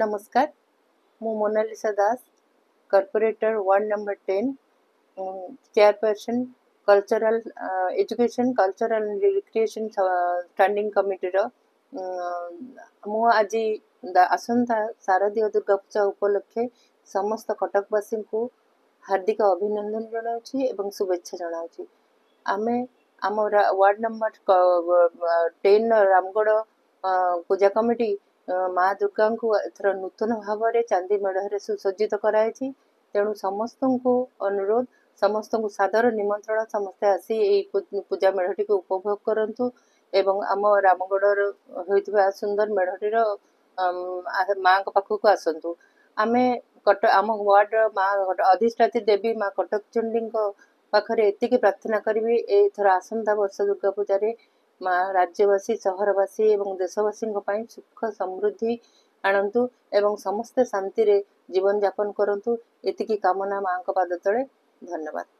नमस्कार હું Monalisa Das corporator ward number ten chairperson cultural education cultural recreation standing କମିଟିର ମୁଁ ଆଜି ଆସନ୍ତା ଶାରଦୀୟ ଦୁର୍ଗା ପୂଜା ଉପଲକ୍ଷେ ସମସ୍ତ କଟକବାସୀଙ୍କୁ ହାର୍ଦ୍ଦିକ ଅଭିନନ୍ଦନ ଜଣାଉଛି ଏବଂ ଶୁଭେଚ୍ଛା ଜଣାଉଛି ଆମେ ଆମ ୱାର୍ଡ଼ ନମ୍ବର ଟେନ୍ର ରାମଗଡ଼ ପୂଜା କମିଟି ମା ଦୁର୍ଗାଙ୍କୁ ଏଥର ନୂତନ ଭାବରେ ଚାନ୍ଦି ମେଢ଼ରେ ସୁସଜ୍ଜିତ କରାଯାଇଛି ତେଣୁ ସମସ୍ତଙ୍କୁ ଅନୁରୋଧ ସମସ୍ତଙ୍କୁ ସାଦର ନିମନ୍ତ୍ରଣ ସମସ୍ତେ ଆସି ଏହି ପୂଜା ମେଢ଼ଟିକୁ ଉପଭୋଗ କରନ୍ତୁ ଏବଂ ଆମ ରାମଗଡ଼ର ହୋଇଥିବା ସୁନ୍ଦର ମେଢ଼ଟିର ମାଙ୍କ ପାଖକୁ ଆସନ୍ତୁ ଆମେ କଟକ ଆମ ୱାର୍ଡ଼ର ମା ଅଧିଷ୍ଠାତ୍ରୀ ଦେବୀ ମା କଟକ ଚଣ୍ଡୀଙ୍କ ପାଖରେ ଏତିକି ପ୍ରାର୍ଥନା କରିବି ଏଥର ଆସନ୍ତା ବର୍ଷ ଦୁର୍ଗା ପୂଜାରେ ମା ରାଜ୍ୟବାସୀ ସହରବାସୀ ଏବଂ ଦେଶବାସୀଙ୍କ ପାଇଁ ସୁଖ ସମୃଦ୍ଧି ଆଣନ୍ତୁ ଏବଂ ସମସ୍ତେ ଶାନ୍ତିରେ ଜୀବନଯାପନ କରନ୍ତୁ ଏତିକି କାମନା ମାଆଙ୍କ ପାଦ ତଳେ ଧନ୍ୟବାଦ